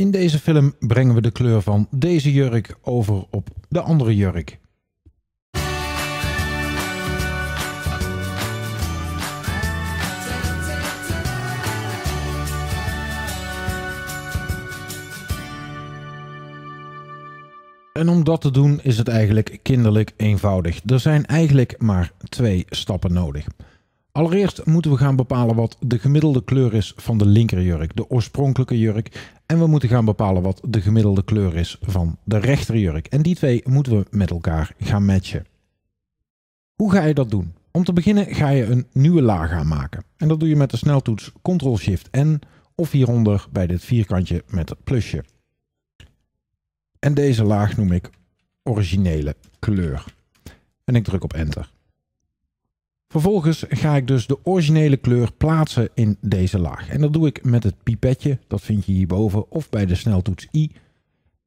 In deze film brengen we de kleur van deze jurk over op de andere jurk. En om dat te doen is het eigenlijk kinderlijk eenvoudig. Er zijn eigenlijk maar twee stappen nodig. Allereerst moeten we gaan bepalen wat de gemiddelde kleur is van de linkerjurk, de oorspronkelijke jurk. En we moeten gaan bepalen wat de gemiddelde kleur is van de rechterjurk. En die twee moeten we met elkaar gaan matchen. Hoe ga je dat doen? Om te beginnen ga je een nieuwe laag aanmaken. En dat doe je met de sneltoets Ctrl-Shift-N of hieronder bij dit vierkantje met het plusje. En deze laag noem ik originele kleur. En ik druk op Enter. Vervolgens ga ik dus de originele kleur plaatsen in deze laag. En dat doe ik met het pipetje, dat vind je hierboven, of bij de sneltoets I.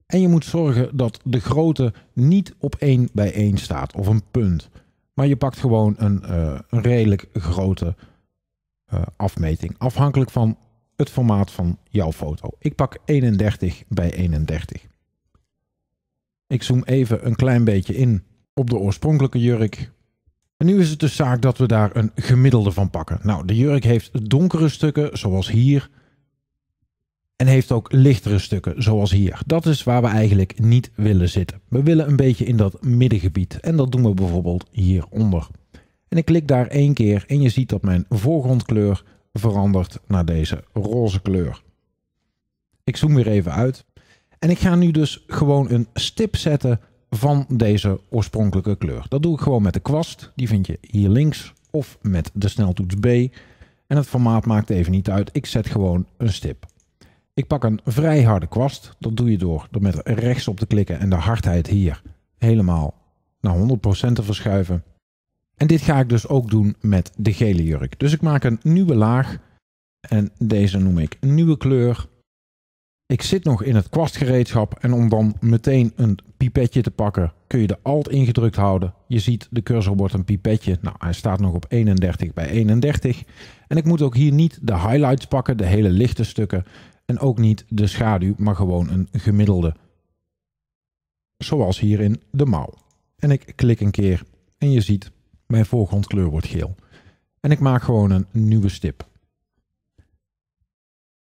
En je moet zorgen dat de grootte niet op 1 bij 1 staat of een punt. Maar je pakt gewoon een, eh, een redelijk grote eh, afmeting, afhankelijk van het formaat van jouw foto. Ik pak 31 bij 31. Ik zoom even een klein beetje in op de oorspronkelijke jurk en nu is het dus zaak dat we daar een gemiddelde van pakken. Nou, de jurk heeft donkere stukken, zoals hier. En heeft ook lichtere stukken, zoals hier. Dat is waar we eigenlijk niet willen zitten. We willen een beetje in dat middengebied. En dat doen we bijvoorbeeld hieronder. En ik klik daar één keer en je ziet dat mijn voorgrondkleur verandert naar deze roze kleur. Ik zoom weer even uit. En ik ga nu dus gewoon een stip zetten van deze oorspronkelijke kleur. Dat doe ik gewoon met de kwast. Die vind je hier links of met de sneltoets B. En het formaat maakt even niet uit. Ik zet gewoon een stip. Ik pak een vrij harde kwast. Dat doe je door door met rechts op te klikken en de hardheid hier helemaal naar 100% te verschuiven. En dit ga ik dus ook doen met de gele jurk. Dus ik maak een nieuwe laag en deze noem ik nieuwe kleur. Ik zit nog in het kwastgereedschap en om dan meteen een pipetje te pakken kun je de alt ingedrukt houden. Je ziet de cursor wordt een pipetje. Nou, hij staat nog op 31 bij 31. En ik moet ook hier niet de highlights pakken, de hele lichte stukken. En ook niet de schaduw, maar gewoon een gemiddelde. Zoals hier in de mouw. En ik klik een keer en je ziet mijn voorgrondkleur wordt geel. En ik maak gewoon een nieuwe stip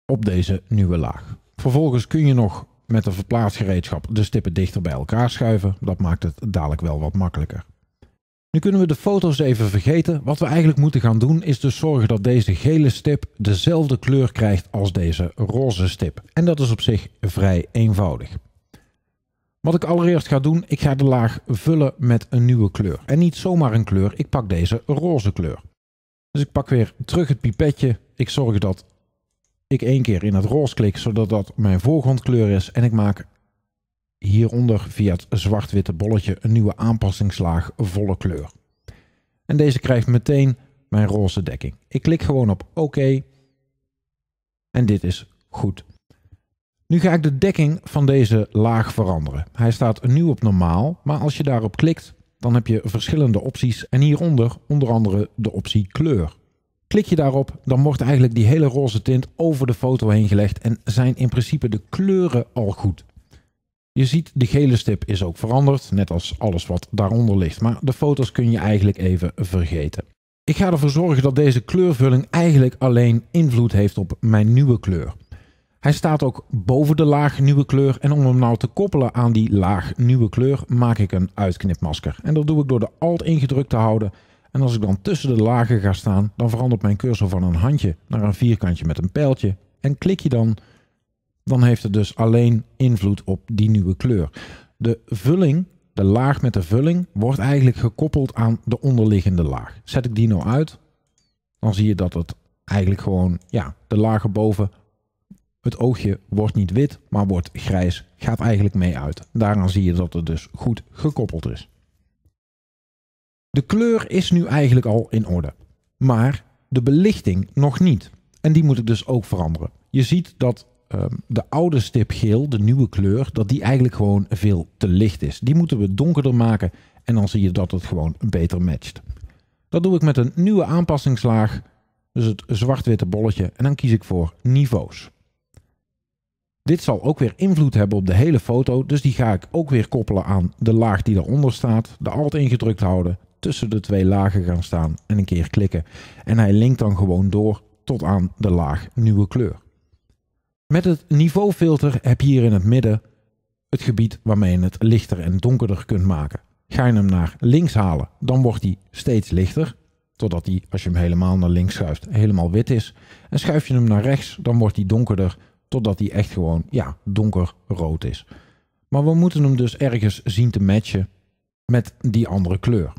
op deze nieuwe laag. Vervolgens kun je nog met een verplaatsgereedschap de stippen dichter bij elkaar schuiven. Dat maakt het dadelijk wel wat makkelijker. Nu kunnen we de foto's even vergeten. Wat we eigenlijk moeten gaan doen is dus zorgen dat deze gele stip dezelfde kleur krijgt als deze roze stip. En dat is op zich vrij eenvoudig. Wat ik allereerst ga doen, ik ga de laag vullen met een nieuwe kleur. En niet zomaar een kleur, ik pak deze roze kleur. Dus ik pak weer terug het pipetje. Ik zorg dat ik één keer in het roze klik, zodat dat mijn voorgrondkleur is. En ik maak hieronder via het zwart-witte bolletje een nieuwe aanpassingslaag volle kleur. En deze krijgt meteen mijn roze dekking. Ik klik gewoon op OK. En dit is goed. Nu ga ik de dekking van deze laag veranderen. Hij staat nu op normaal, maar als je daarop klikt, dan heb je verschillende opties en hieronder onder andere de optie kleur. Klik je daarop, dan wordt eigenlijk die hele roze tint over de foto heen gelegd en zijn in principe de kleuren al goed. Je ziet, de gele stip is ook veranderd, net als alles wat daaronder ligt, maar de foto's kun je eigenlijk even vergeten. Ik ga ervoor zorgen dat deze kleurvulling eigenlijk alleen invloed heeft op mijn nieuwe kleur. Hij staat ook boven de laag nieuwe kleur en om hem nou te koppelen aan die laag nieuwe kleur maak ik een uitknipmasker. En dat doe ik door de alt ingedrukt te houden en als ik dan tussen de lagen ga staan, dan verandert mijn cursor van een handje naar een vierkantje met een pijltje. En klik je dan, dan heeft het dus alleen invloed op die nieuwe kleur. De vulling, de laag met de vulling, wordt eigenlijk gekoppeld aan de onderliggende laag. Zet ik die nou uit, dan zie je dat het eigenlijk gewoon, ja, de lagen boven het oogje wordt niet wit, maar wordt grijs. Gaat eigenlijk mee uit. Daaraan zie je dat het dus goed gekoppeld is. De kleur is nu eigenlijk al in orde, maar de belichting nog niet. En die moet ik dus ook veranderen. Je ziet dat ehm, de oude stip geel, de nieuwe kleur, dat die eigenlijk gewoon veel te licht is. Die moeten we donkerder maken en dan zie je dat het gewoon beter matcht. Dat doe ik met een nieuwe aanpassingslaag, dus het zwart-witte bolletje. En dan kies ik voor niveaus. Dit zal ook weer invloed hebben op de hele foto, dus die ga ik ook weer koppelen aan de laag die daaronder staat. De alt ingedrukt houden, tussen de twee lagen gaan staan en een keer klikken. En hij linkt dan gewoon door tot aan de laag nieuwe kleur. Met het niveaufilter heb je hier in het midden het gebied waarmee je het lichter en donkerder kunt maken. Ga je hem naar links halen, dan wordt hij steeds lichter. Totdat hij, als je hem helemaal naar links schuift, helemaal wit is. En schuif je hem naar rechts, dan wordt hij donkerder. Totdat hij echt gewoon, ja, donkerrood is. Maar we moeten hem dus ergens zien te matchen met die andere kleur.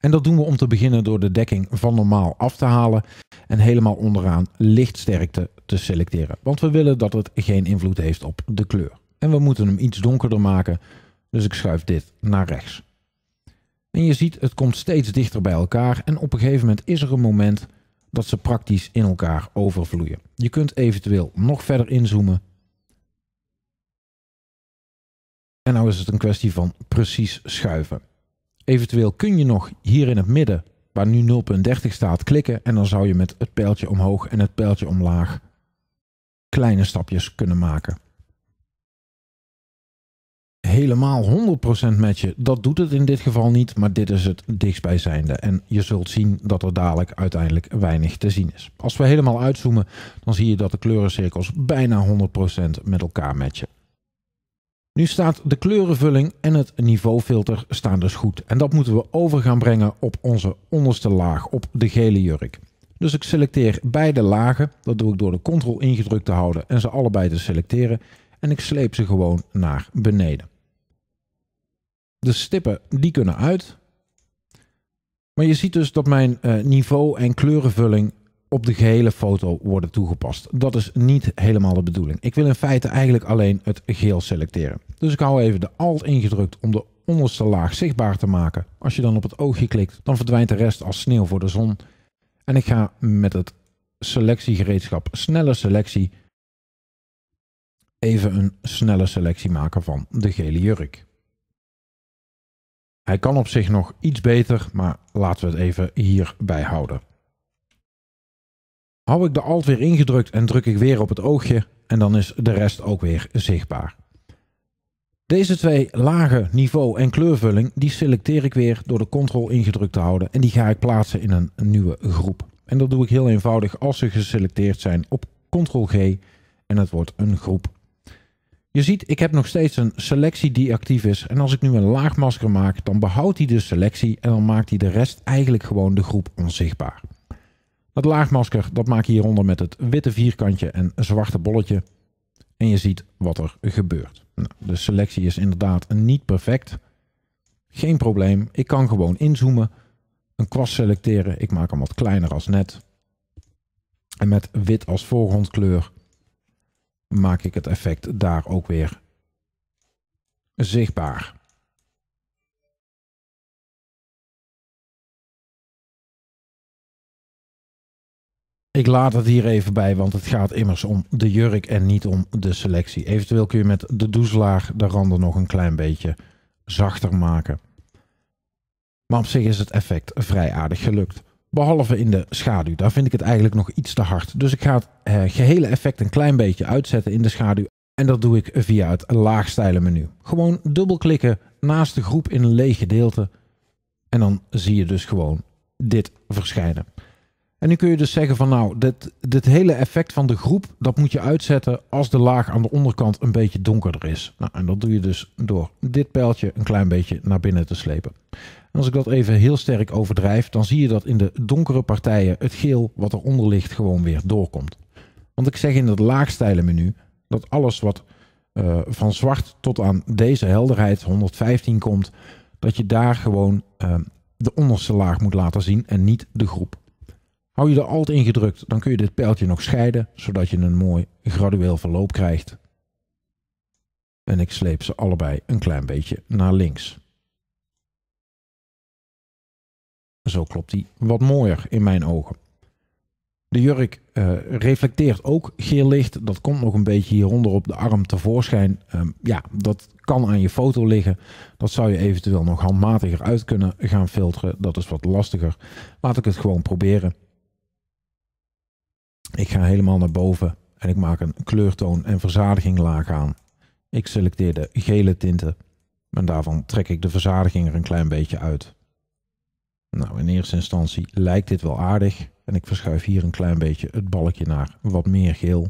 En dat doen we om te beginnen door de dekking van normaal af te halen en helemaal onderaan lichtsterkte te selecteren. Want we willen dat het geen invloed heeft op de kleur. En we moeten hem iets donkerder maken, dus ik schuif dit naar rechts. En je ziet, het komt steeds dichter bij elkaar en op een gegeven moment is er een moment dat ze praktisch in elkaar overvloeien. Je kunt eventueel nog verder inzoomen. En nou is het een kwestie van precies schuiven. Eventueel kun je nog hier in het midden, waar nu 0.30 staat, klikken en dan zou je met het pijltje omhoog en het pijltje omlaag kleine stapjes kunnen maken. Helemaal 100% matchen, dat doet het in dit geval niet, maar dit is het dichtstbijzijnde. En je zult zien dat er dadelijk uiteindelijk weinig te zien is. Als we helemaal uitzoomen, dan zie je dat de kleurencirkels bijna 100% met elkaar matchen. Nu staat de kleurenvulling en het niveaufilter staan dus goed. En dat moeten we over gaan brengen op onze onderste laag, op de gele jurk. Dus ik selecteer beide lagen. Dat doe ik door de ctrl ingedrukt te houden en ze allebei te selecteren. En ik sleep ze gewoon naar beneden. De stippen die kunnen uit. Maar je ziet dus dat mijn eh, niveau en kleurenvulling op de gehele foto worden toegepast. Dat is niet helemaal de bedoeling. Ik wil in feite eigenlijk alleen het geel selecteren. Dus ik hou even de Alt ingedrukt om de onderste laag zichtbaar te maken. Als je dan op het oogje klikt, dan verdwijnt de rest als sneeuw voor de zon. En ik ga met het selectiegereedschap snelle selectie even een snelle selectie maken van de gele jurk. Hij kan op zich nog iets beter, maar laten we het even hierbij houden. Hou ik de alt weer ingedrukt en druk ik weer op het oogje en dan is de rest ook weer zichtbaar. Deze twee lagen niveau en kleurvulling die selecteer ik weer door de ctrl ingedrukt te houden en die ga ik plaatsen in een nieuwe groep. En dat doe ik heel eenvoudig als ze geselecteerd zijn op ctrl G en het wordt een groep. Je ziet, ik heb nog steeds een selectie die actief is en als ik nu een laagmasker maak dan behoudt hij de selectie en dan maakt hij de rest eigenlijk gewoon de groep onzichtbaar. Dat laagmasker dat maak je hieronder met het witte vierkantje en zwarte bolletje. En je ziet wat er gebeurt. Nou, de selectie is inderdaad niet perfect. Geen probleem, ik kan gewoon inzoomen. Een kwast selecteren, ik maak hem wat kleiner als net. En met wit als voorgrondkleur maak ik het effect daar ook weer zichtbaar. Ik laat het hier even bij, want het gaat immers om de jurk en niet om de selectie. Eventueel kun je met de doezelaar de randen nog een klein beetje zachter maken. Maar op zich is het effect vrij aardig gelukt. Behalve in de schaduw, daar vind ik het eigenlijk nog iets te hard. Dus ik ga het eh, gehele effect een klein beetje uitzetten in de schaduw. En dat doe ik via het laagstijlen menu. Gewoon dubbelklikken naast de groep in een leeg gedeelte. En dan zie je dus gewoon dit verschijnen. En nu kun je dus zeggen van nou, dit, dit hele effect van de groep, dat moet je uitzetten als de laag aan de onderkant een beetje donkerder is. Nou, en dat doe je dus door dit pijltje een klein beetje naar binnen te slepen. En als ik dat even heel sterk overdrijf, dan zie je dat in de donkere partijen het geel wat eronder ligt gewoon weer doorkomt. Want ik zeg in het laagstijlen menu dat alles wat eh, van zwart tot aan deze helderheid 115 komt, dat je daar gewoon eh, de onderste laag moet laten zien en niet de groep. Hou je de alt ingedrukt, dan kun je dit pijltje nog scheiden, zodat je een mooi gradueel verloop krijgt. En ik sleep ze allebei een klein beetje naar links. Zo klopt die wat mooier in mijn ogen. De jurk eh, reflecteert ook geel licht. Dat komt nog een beetje hieronder op de arm tevoorschijn. Ehm, ja, dat kan aan je foto liggen. Dat zou je eventueel nog handmatiger uit kunnen gaan filteren. Dat is wat lastiger. Laat ik het gewoon proberen. Ik ga helemaal naar boven en ik maak een kleurtoon en verzadiging laag aan. Ik selecteer de gele tinten en daarvan trek ik de verzadiging er een klein beetje uit. Nou, in eerste instantie lijkt dit wel aardig en ik verschuif hier een klein beetje het balkje naar wat meer geel.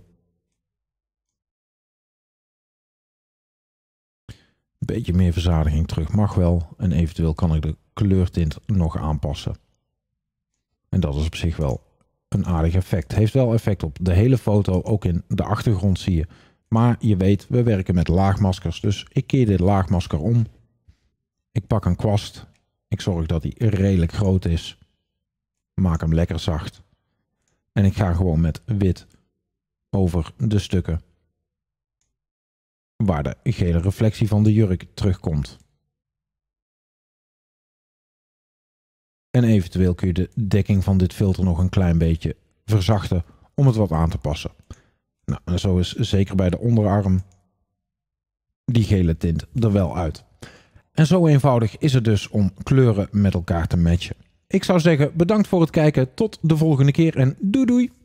Een beetje meer verzadiging terug mag wel en eventueel kan ik de kleurtint nog aanpassen. En dat is op zich wel een aardig effect. Heeft wel effect op de hele foto, ook in de achtergrond zie je. Maar je weet, we werken met laagmaskers, dus ik keer dit laagmasker om. Ik pak een kwast. Ik zorg dat hij redelijk groot is. Maak hem lekker zacht. En ik ga gewoon met wit over de stukken waar de gele reflectie van de jurk terugkomt. En eventueel kun je de dekking van dit filter nog een klein beetje verzachten om het wat aan te passen. Nou, en zo is zeker bij de onderarm die gele tint er wel uit. En zo eenvoudig is het dus om kleuren met elkaar te matchen. Ik zou zeggen bedankt voor het kijken, tot de volgende keer en doei doei!